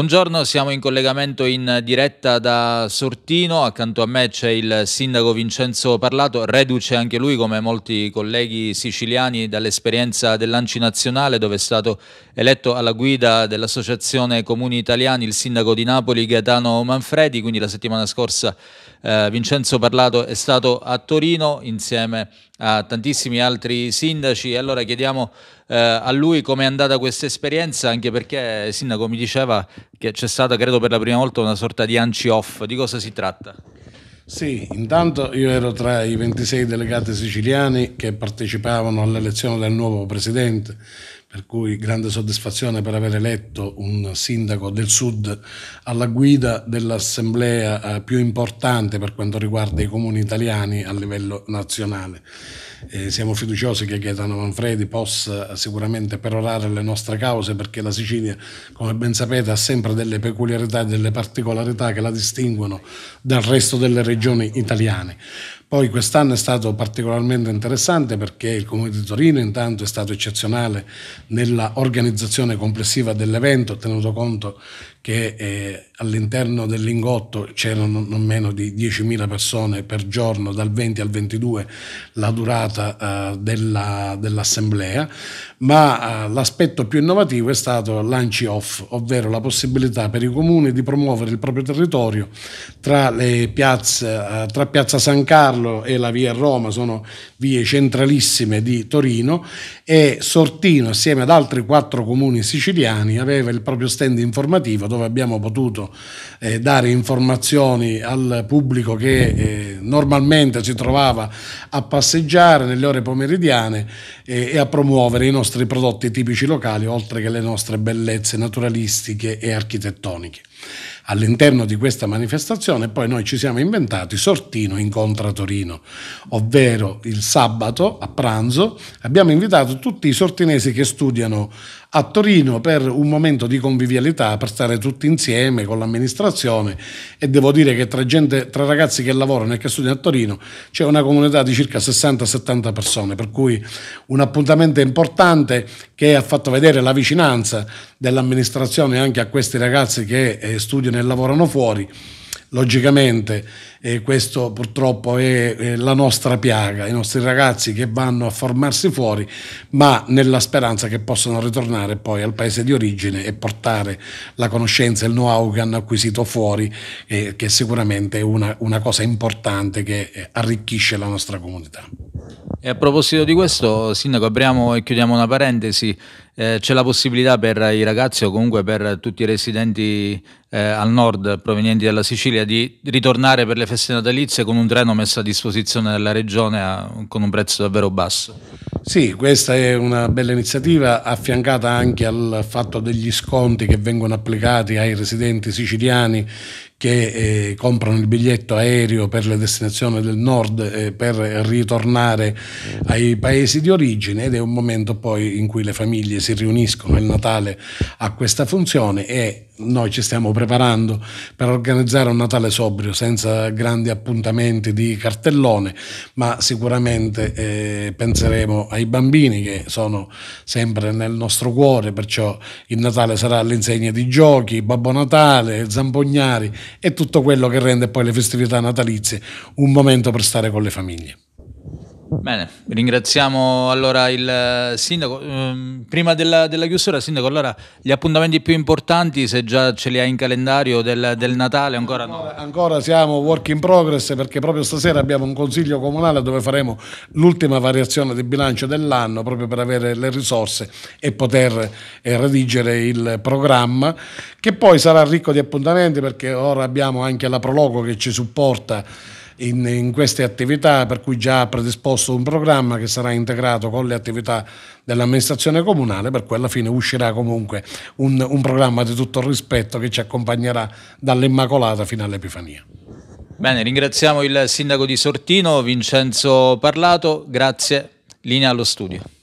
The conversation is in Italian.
Buongiorno, siamo in collegamento in diretta da Sortino, accanto a me c'è il sindaco Vincenzo Parlato, reduce anche lui come molti colleghi siciliani dall'esperienza dell'Anci Nazionale dove è stato eletto alla guida dell'Associazione Comuni Italiani il sindaco di Napoli Gaetano Manfredi, quindi la settimana scorsa eh, Vincenzo Parlato è stato a Torino insieme a a tantissimi altri sindaci. Allora chiediamo eh, a lui come è andata questa esperienza, anche perché, eh, Sindaco, mi diceva che c'è stata, credo per la prima volta, una sorta di anci-off. Di cosa si tratta? Sì, intanto io ero tra i 26 delegati siciliani che partecipavano all'elezione del nuovo presidente, per cui grande soddisfazione per aver eletto un sindaco del sud alla guida dell'assemblea eh, più importante per quanto riguarda i comuni italiani a livello nazionale. Eh, siamo fiduciosi che Gaetano Manfredi possa eh, sicuramente perorare le nostre cause perché la Sicilia, come ben sapete, ha sempre delle peculiarità e delle particolarità che la distinguono dal resto delle regioni italiane. Poi quest'anno è stato particolarmente interessante perché il Comune di Torino intanto è stato eccezionale nella organizzazione complessiva dell'evento, tenuto conto che eh, all'interno del lingotto c'erano non meno di 10.000 persone per giorno, dal 20 al 22 la durata eh, della, dell'assemblea, ma eh, l'aspetto più innovativo è stato l'ANCI off, ovvero la possibilità per i comuni di promuovere il proprio territorio tra, piazze, eh, tra Piazza San Carlo e la via Roma, sono vie centralissime di Torino e Sortino assieme ad altri quattro comuni siciliani aveva il proprio stand informativo dove abbiamo potuto eh, dare informazioni al pubblico che eh, normalmente si trovava a passeggiare nelle ore pomeridiane eh, e a promuovere i nostri prodotti tipici locali, oltre che le nostre bellezze naturalistiche e architettoniche all'interno di questa manifestazione poi noi ci siamo inventati Sortino incontra Torino, ovvero il sabato a pranzo abbiamo invitato tutti i sortinesi che studiano a Torino per un momento di convivialità, per stare tutti insieme con l'amministrazione e devo dire che tra, gente, tra ragazzi che lavorano e che studiano a Torino c'è una comunità di circa 60-70 persone, per cui un appuntamento importante che ha fatto vedere la vicinanza dell'amministrazione anche a questi ragazzi che eh, studiano studiano e lavorano fuori. Logicamente eh, questo purtroppo è, è la nostra piaga, i nostri ragazzi che vanno a formarsi fuori, ma nella speranza che possano ritornare poi al paese di origine e portare la conoscenza e il know-how che hanno acquisito fuori, eh, che sicuramente è una, una cosa importante che eh, arricchisce la nostra comunità. E a proposito di questo, Sindaco, apriamo e chiudiamo una parentesi. Eh, c'è la possibilità per i ragazzi o comunque per tutti i residenti eh, al nord provenienti dalla Sicilia di ritornare per le feste natalizie con un treno messo a disposizione della regione a, con un prezzo davvero basso. Sì, questa è una bella iniziativa affiancata anche al fatto degli sconti che vengono applicati ai residenti siciliani che eh, comprano il biglietto aereo per le destinazioni del nord eh, per ritornare ai paesi di origine ed è un momento poi in cui le famiglie si riuniscono il Natale a questa funzione e noi ci stiamo preparando per organizzare un Natale sobrio, senza grandi appuntamenti di cartellone, ma sicuramente eh, penseremo ai bambini che sono sempre nel nostro cuore, perciò il Natale sarà l'insegna di giochi, Babbo Natale, zampognari e tutto quello che rende poi le festività natalizie un momento per stare con le famiglie. Bene, ringraziamo allora il eh, sindaco. Ehm, prima della, della, chiusura, sindaco, allora gli appuntamenti più importanti, se già ce li hai in calendario del, del Natale, ancora, no? Ancora siamo work in progress perché proprio stasera abbiamo un consiglio comunale dove faremo l'ultima variazione di bilancio dell'anno proprio per avere le risorse e poter eh, redigere il programma che poi sarà ricco di appuntamenti perché ora abbiamo anche la Prologo che ci supporta in, in queste attività, per cui già ha predisposto un programma che sarà integrato con le attività dell'amministrazione comunale, per cui alla fine uscirà comunque un, un programma di tutto rispetto che ci accompagnerà dall'Immacolata fino all'Epifania. Bene, ringraziamo il sindaco di Sortino, Vincenzo Parlato, grazie, linea allo studio.